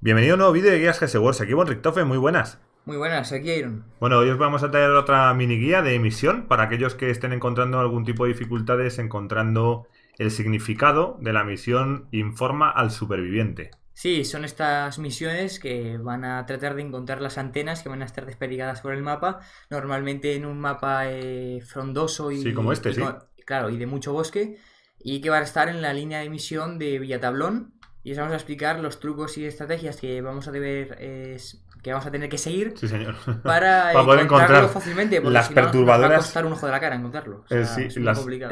Bienvenido a un nuevo vídeo de Guías Se Aquí, buen muy buenas. Muy buenas, aquí Iron. Bueno, hoy os vamos a traer otra mini guía de emisión para aquellos que estén encontrando algún tipo de dificultades encontrando el significado de la misión Informa al Superviviente. Sí, son estas misiones que van a tratar de encontrar las antenas que van a estar desperdigadas por el mapa, normalmente en un mapa eh, frondoso y... como este, Claro, y de mucho bosque, y que van a estar en la línea de misión de Villatablón, y os vamos a explicar los trucos y estrategias que vamos a deber, que vamos a tener que seguir señor. para, poder encontrarlo fácilmente. Porque las si perturbadoras. No, va a costar un ojo de la cara encontrarlo. Eh,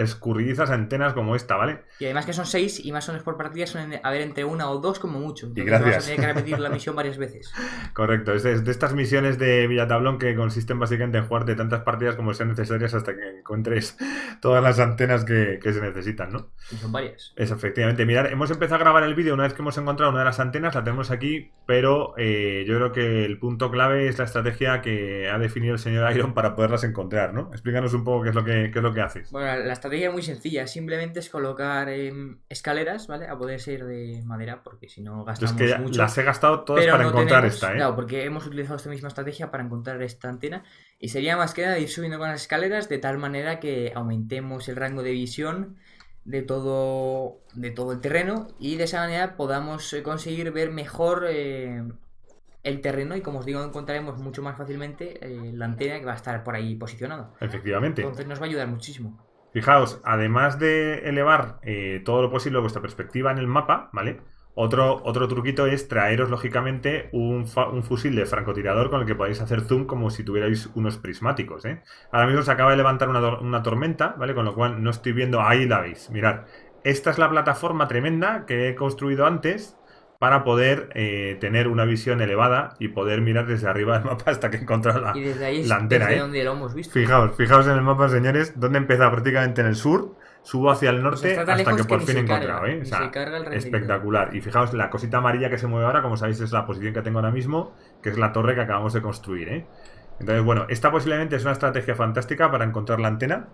escurridizas antenas como esta, ¿vale? Y además que son seis y más o menos por partida son, a ver, entre una o dos como mucho. y gracias. Vamos a tener que repetir la misión varias veces. Correcto. Es de, estas misiones de Villatablón que consisten básicamente en jugar de tantas partidas como sean necesarias hasta que encuentres todas las antenas que, se necesitan, ¿no? Y son varias. Es efectivamente. mirar hemos empezado a grabar el vídeo una vez que hemos encontrado una de las antenas, la tenemos aquí, pero eh, yo creo que el punto clave es la estrategia que ha definido el señor Iron para poderlas encontrar, ¿no? Explícanos un poco qué es lo que, qué es lo que haces. Bueno, la estrategia es muy sencilla, simplemente es colocar eh, escaleras, ¿vale? A poder ser de madera, porque si no gastamos mucho. Las he gastado todas para encontrar esta, ¿eh? Claro, porque hemos utilizado esta misma estrategia para encontrar esta antena. Y sería más que nada ir subiendo con las escaleras de tal manera que aumentemos el rango de visión de todo, de todo el terreno y de esa manera podamos eh, conseguir ver mejor eh, el terreno y como os digo encontraremos mucho más fácilmente eh, la antena que va a estar por ahí posicionada. Efectivamente. Entonces nos va a ayudar muchísimo. Fijaos, además de elevar todo lo posible vuestra perspectiva en el mapa, ¿vale? Otro, otro truquito es traeros, lógicamente, un, fusil de francotirador con el que podéis hacer zoom como si tuvierais unos prismáticos. ¿eh? Ahora mismo se acaba de levantar una, tormenta, ¿vale? Con lo cual no estoy viendo... Ahí la veis, mirad. Esta es la plataforma tremenda que he construido antes para poder eh, tener una visión elevada y poder mirar desde arriba del mapa hasta que he la, y Fijaos, fijaos en el mapa, señores, donde empieza prácticamente en el sur subo hacia el norte hasta que por fin he encontrado. ¿eh? espectacular. Y fijaos, la cosita amarilla que se mueve ahora, como sabéis, es la posición que tengo ahora mismo, que es la torre que acabamos de construir. ¿eh? Entonces, bueno, esta posiblemente es una estrategia fantástica para encontrar la antena.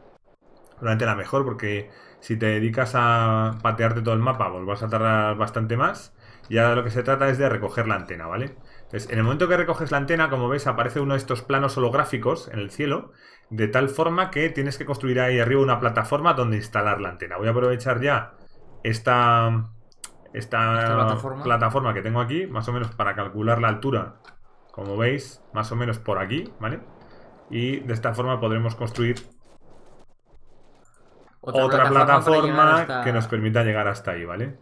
Probablemente la mejor, porque si te dedicas a patearte todo el mapa, volvás pues vas a tardar bastante más. Y ahora lo que se trata es de recoger la antena, ¿vale? vale en el momento que recoges la antena, como veis, aparece uno de estos planos holográficos en el cielo, de tal forma que tienes que construir ahí arriba una plataforma donde instalar la antena. Voy a aprovechar ya esta, esta, plataforma? que tengo aquí, más o menos para calcular la altura, como veis, más o menos por aquí, ¿vale? Y de esta forma podremos construir otra, plataforma, que nos permita llegar hasta ahí, ¿vale?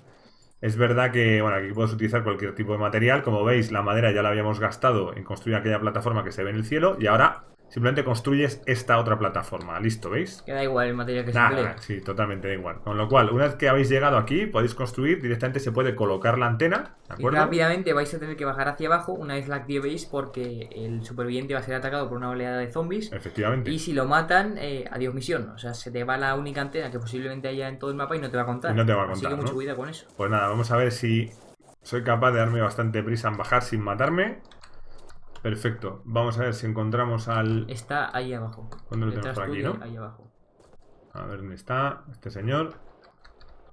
Es verdad que, bueno, aquí puedes utilizar cualquier tipo de material. Como veis, la madera ya la habíamos gastado en construir aquella plataforma que se ve en el cielo y ahora Simplemente construyes esta otra plataforma. Listo, ¿veis? Que da igual el material que se emplee. Sí, totalmente da igual. Con lo cual, una vez que habéis llegado aquí, podéis construir, directamente se puede colocar la antena, ¿de acuerdo? Y rápidamente vais a tener que bajar hacia abajo una vez la activéis porque el superviviente va a ser atacado por una oleada de zombies. Efectivamente. Y si lo matan, eh, adiós misión. O sea, se te va la única antena que posiblemente haya en todo el mapa y no te va a contar. Y no te va a contar. Así que mucho cuidado con eso. Pues nada, vamos a ver si soy capaz de darme bastante prisa en bajar sin matarme. Perfecto. Vamos a ver si encontramos al... Está ahí abajo. ¿Dónde lo tenemos aquí, Ahí abajo. A ver dónde está este señor.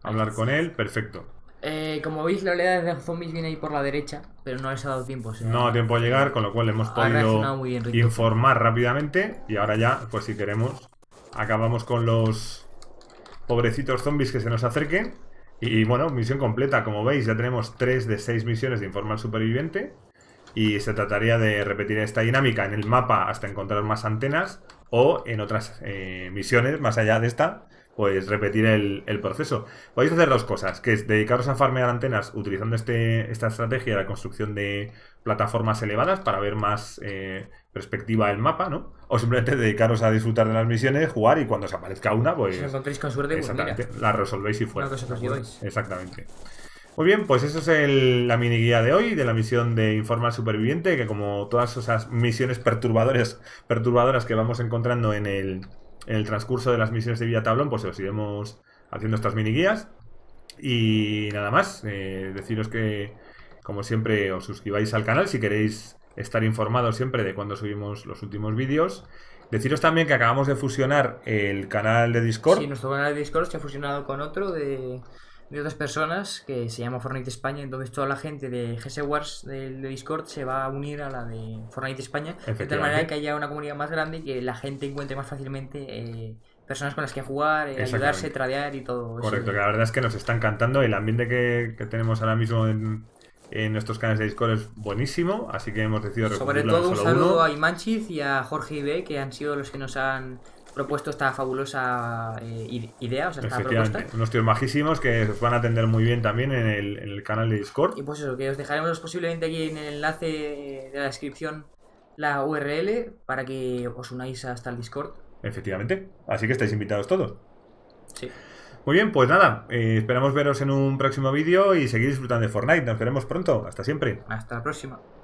Hablar con él. Perfecto. Eh, como veis, la oleada de zombies viene ahí por la derecha, pero no les ha dado tiempo. No ha tiempo a llegar, con lo cual hemos podido informar rápidamente. Y ahora ya, pues si queremos, acabamos con los pobrecitos zombies que se nos acerquen. Y bueno, misión completa. Como veis, ya tenemos 3 de 6 misiones de informar superviviente y se trataría de repetir esta dinámica en el mapa hasta encontrar más antenas o en otras eh, misiones más allá de esta, pues repetir el, proceso. Podéis hacer dos cosas, que es dedicaros a farmear antenas utilizando este, esta estrategia de la construcción de plataformas elevadas para ver más eh, perspectiva del mapa, ¿no? O simplemente dedicaros a disfrutar de las misiones, jugar y cuando os aparezca una, pues... Si con suerte, pues la resolvéis y fuera. Exactamente. Muy bien, pues eso es la mini guía de hoy de la misión de Informar Superviviente, que como todas esas misiones perturbadoras, perturbadoras que vamos encontrando en el, transcurso de las misiones de Villa Tablón, pues os iremos haciendo estas mini guías. Y nada más, eh, deciros que, como siempre, os suscribáis al canal si queréis estar informados siempre de cuando subimos los últimos vídeos. Deciros también que acabamos de fusionar el canal de Discord. Sí, nuestro canal de Discord se ha fusionado con otro de de otras personas que se llama Fortnite España, entonces toda la gente de GS Wars de, Discord se va a unir a la de Fortnite España, de tal manera que haya una comunidad más grande y que la gente encuentre más fácilmente eh, personas con las que jugar, eh, ayudarse, tradear y todo. Correcto, que la verdad es que nos está encantando el ambiente que, tenemos ahora mismo en, nuestros canales de Discord es buenísimo, así que hemos decidido Sobre todo un saludo a Imanchiz y a Jorge Ibe, que han sido los que nos han propuesto esta fabulosa eh, idea, o sea, esta propuesta. Unos tíos majísimos que os van a atender muy bien también en el, canal de Discord. Y pues eso, que os dejaremos posiblemente aquí en el enlace de la descripción la URL para que os unáis hasta el Discord. Efectivamente, así que estáis invitados todos. Sí. Muy bien, pues nada, eh, esperamos veros en un próximo vídeo y seguir disfrutando de Fortnite. Nos veremos pronto. Hasta siempre. Hasta la próxima.